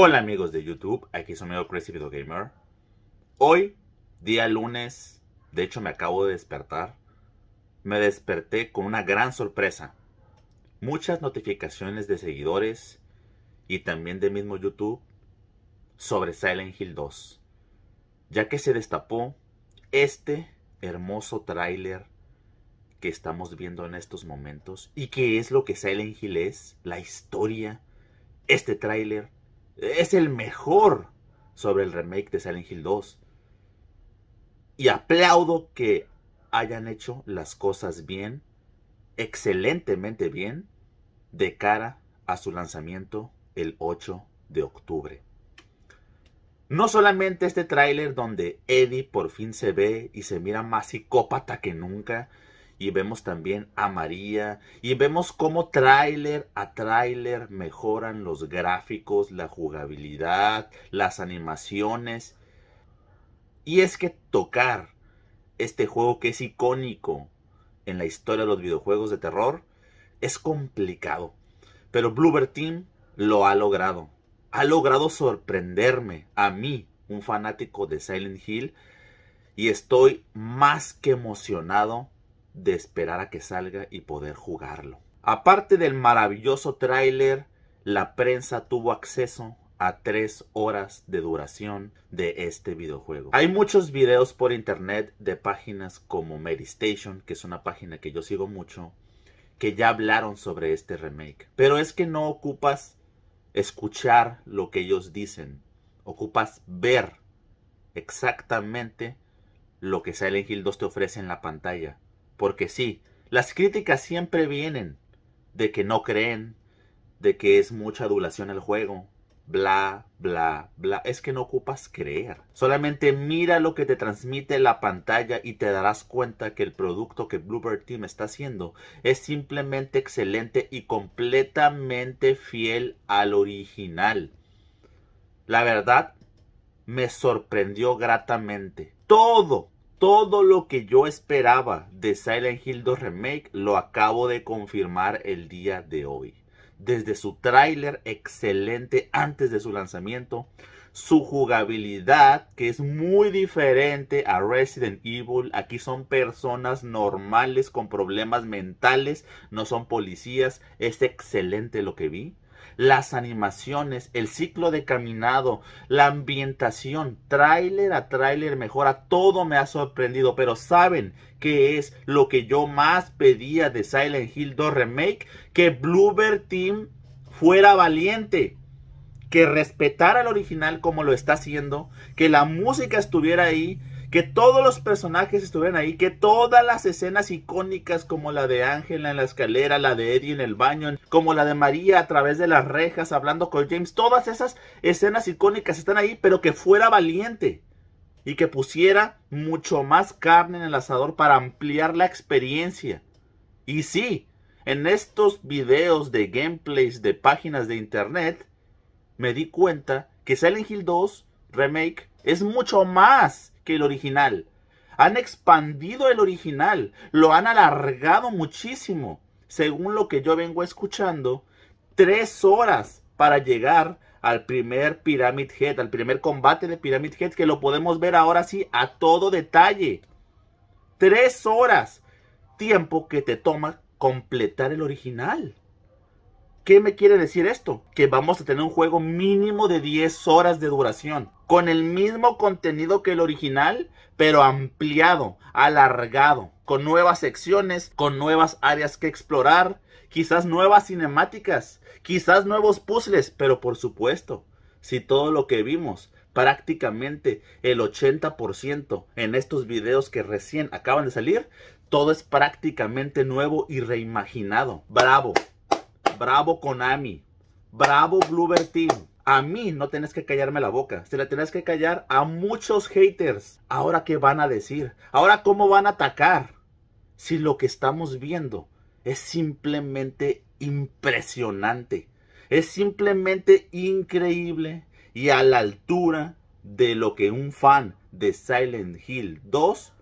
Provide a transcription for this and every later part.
Hola amigos de YouTube, aquí su amigo Crazy Video Gamer. Hoy, día lunes, de hecho me acabo de despertar. Me desperté con una gran sorpresa. Muchas notificaciones de seguidores y también de mismo YouTube sobre Silent Hill 2. Ya que se destapó este hermoso tráiler que estamos viendo en estos momentos y que es lo que Silent Hill es, la historia, este tráiler es el mejor sobre el remake de Silent Hill 2. Y aplaudo que hayan hecho las cosas bien, excelentemente bien, de cara a su lanzamiento el 8 de octubre. No solamente este tráiler donde Eddie por fin se ve y se mira más psicópata que nunca, y vemos también a María y vemos cómo tráiler a tráiler mejoran los gráficos, la jugabilidad, las animaciones. Y es que tocar este juego que es icónico en la historia de los videojuegos de terror es complicado. Pero Bluebird Team lo ha logrado. Ha logrado sorprenderme a mí, un fanático de Silent Hill, y estoy más que emocionado de esperar a que salga y poder jugarlo. Aparte del maravilloso tráiler, la prensa tuvo acceso a tres horas de duración de este videojuego. Hay muchos videos por internet de páginas como Station que es una página que yo sigo mucho, que ya hablaron sobre este remake. Pero es que no ocupas escuchar lo que ellos dicen, ocupas ver exactamente lo que Silent Hill 2 te ofrece en la pantalla. Porque sí, las críticas siempre vienen de que no creen, de que es mucha adulación el juego, bla, bla, bla. Es que no ocupas creer. Solamente mira lo que te transmite la pantalla y te darás cuenta que el producto que Bluebird Team está haciendo es simplemente excelente y completamente fiel al original. La verdad, me sorprendió gratamente. Todo, todo lo que yo esperaba de Silent Hill 2 Remake lo acabo de confirmar el día de hoy. Desde su tráiler excelente antes de su lanzamiento, su jugabilidad que es muy diferente a Resident Evil. Aquí son personas normales con problemas mentales, no son policías. Es excelente lo que vi las animaciones, el ciclo de caminado, la ambientación, tráiler a tráiler mejora, todo me ha sorprendido, pero saben que es lo que yo más pedía de Silent Hill 2 Remake, que Bluebird Team fuera valiente, que respetara el original como lo está haciendo, que la música estuviera ahí, que todos los personajes estuvieran ahí, que todas las escenas icónicas como la de Ángela en la escalera, la de Eddie en el baño, como la de María a través de las rejas hablando con James, todas esas escenas icónicas están ahí, pero que fuera valiente y que pusiera mucho más carne en el asador para ampliar la experiencia. Y sí, en estos videos de gameplays de páginas de internet, me di cuenta que Silent Hill 2 Remake es mucho más que el original. Han expandido el original, lo han alargado muchísimo. Según lo que yo vengo escuchando, tres horas para llegar al primer Pyramid Head, al primer combate de Pyramid Head, que lo podemos ver ahora sí a todo detalle. Tres horas, tiempo que te toma completar el original. ¿Qué me quiere decir esto? Que vamos a tener un juego mínimo de 10 horas de duración con el mismo contenido que el original, pero ampliado, alargado, con nuevas secciones, con nuevas áreas que explorar, quizás nuevas cinemáticas, quizás nuevos puzzles, pero por supuesto, si todo lo que vimos, prácticamente el 80% en estos videos que recién acaban de salir, todo es prácticamente nuevo y reimaginado. Bravo, bravo Konami, bravo Bluebird Team. A mí no tenés que callarme la boca, se la tenés que callar a muchos haters. Ahora qué van a decir, ahora cómo van a atacar. Si lo que estamos viendo es simplemente impresionante, es simplemente increíble y a la altura de lo que un fan de Silent Hill 2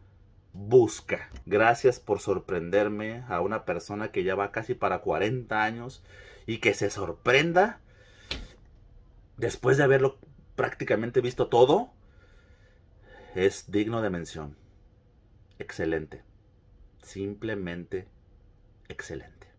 busca. Gracias por sorprenderme a una persona que ya va casi para 40 años y que se sorprenda después de haberlo prácticamente visto todo, es digno de mención. Excelente. Simplemente excelente.